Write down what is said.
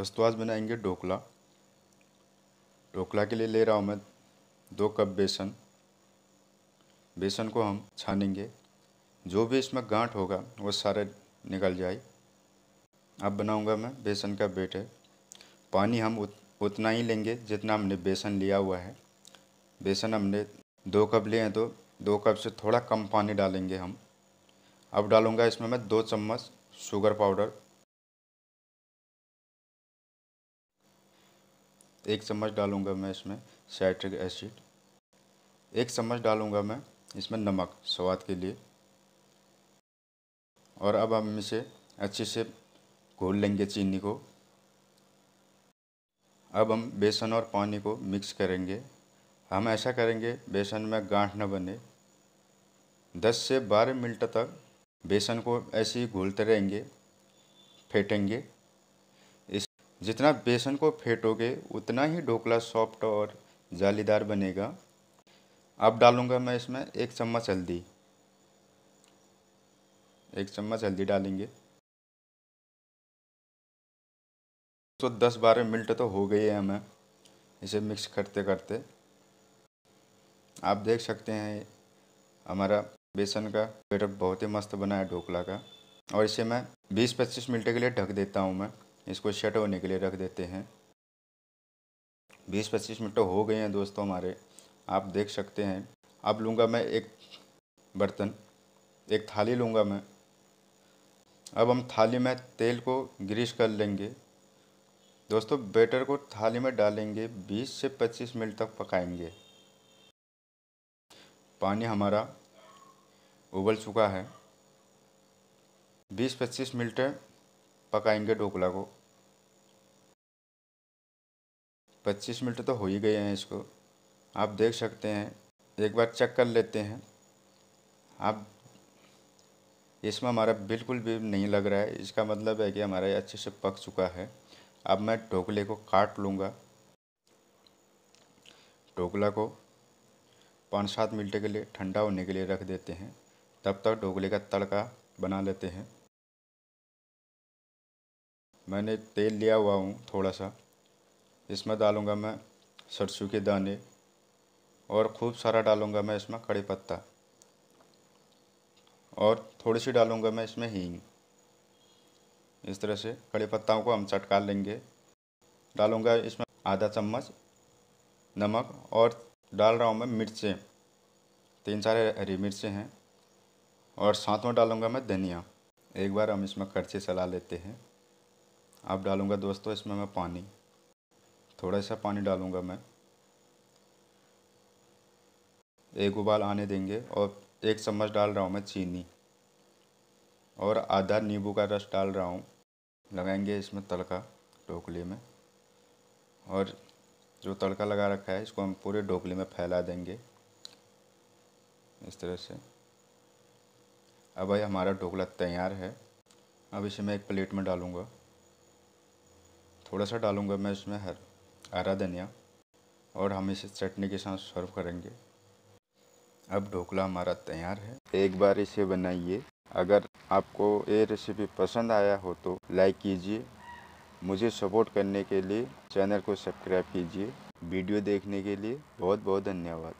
दोस्तों आज बनाएंगे ढोकला ढोकला के लिए ले रहा हूँ मैं दो कप बेसन बेसन को हम छानेंगे जो भी इसमें गांठ होगा वो सारे निकल जाए अब बनाऊंगा मैं बेसन का बेटर पानी हम उत, उतना ही लेंगे जितना हमने बेसन लिया हुआ है बेसन हमने दो कप लिए हैं तो दो कप से थोड़ा कम पानी डालेंगे हम अब डालूंगा इसमें मैं दो चम्मच शुगर पाउडर एक चम्मच डालूँगा मैं इसमें साइट्रिक एसिड एक चम्मच डालूँगा मैं इसमें नमक स्वाद के लिए और अब हम इसे अच्छे से घोल लेंगे चीनी को अब हम बेसन और पानी को मिक्स करेंगे हम ऐसा करेंगे बेसन में गांठ न बने 10 से 12 मिनट तक बेसन को ऐसे ही घोलते रहेंगे फेंटेंगे जितना बेसन को फेंटोगे उतना ही ढोकला सॉफ्ट और जालीदार बनेगा अब डालूँगा मैं इसमें एक चम्मच हल्दी एक चम्मच हल्दी डालेंगे तो दस बारह मिनट तो हो गए हैं हमें इसे मिक्स करते करते आप देख सकते हैं हमारा बेसन का पेटअप बहुत ही मस्त बना है ढोकला का और इसे मैं 20-25 मिनट के लिए ढक देता हूँ मैं इसको सेट होने के लिए रख देते हैं 20-25 मिनट तो हो गए हैं दोस्तों हमारे आप देख सकते हैं अब लूँगा मैं एक बर्तन एक थाली लूँगा मैं अब हम थाली में तेल को ग्रीस कर लेंगे दोस्तों बैटर को थाली में डालेंगे 20 से 25 मिनट तक पकाएंगे पानी हमारा उबल चुका है 20-25 मिनट पकाएंगे ढोकला को 25 मिनट तो हो ही गए हैं इसको आप देख सकते हैं एक बार चेक कर लेते हैं आप इसमें हमारा बिल्कुल भी नहीं लग रहा है इसका मतलब है कि हमारा ये अच्छे से पक चुका है अब मैं ढोकले को काट लूँगा ढोकला को पाँच सात मिनट के लिए ठंडा होने के लिए रख देते हैं तब तक ढोकले का तड़का बना लेते हैं मैंने तेल लिया हुआ हूँ थोड़ा सा इसमें डालूँगा मैं सरसों के दाने और खूब सारा डालूँगा मैं इसमें कड़ी पत्ता और थोड़ी सी डालूँगा मैं इसमें हींग इस तरह से कड़ी पत्ताओं को हम चटका लेंगे डालूँगा इसमें आधा चम्मच नमक और डाल रहा हूँ मैं मिर्चें तीन चार हरी मिर्चें हैं और साथ में डालूँगा मैं धनिया एक बार हम इसमें खर्चे चला लेते हैं अब डालूँगा दोस्तों इसमें मैं पानी थोड़ा सा पानी डालूँगा मैं एक उबाल आने देंगे और एक चम्मच डाल रहा हूँ मैं चीनी और आधा नींबू का रस डाल रहा हूँ लगाएंगे इसमें तड़का ढोकली में और जो तड़का लगा रखा है इसको हम पूरे ढोकली में फैला देंगे इस तरह से अब भाई हमारा ढोकला तैयार है अब इसे मैं एक प्लेट में डालूँगा थोड़ा सा डालूंगा मैं इसमें हर हरा धनिया और हम इसे चटनी के साथ सर्व करेंगे अब ढोकला हमारा तैयार है एक बार इसे बनाइए अगर आपको ये रेसिपी पसंद आया हो तो लाइक कीजिए मुझे सपोर्ट करने के लिए चैनल को सब्सक्राइब कीजिए वीडियो देखने के लिए बहुत बहुत धन्यवाद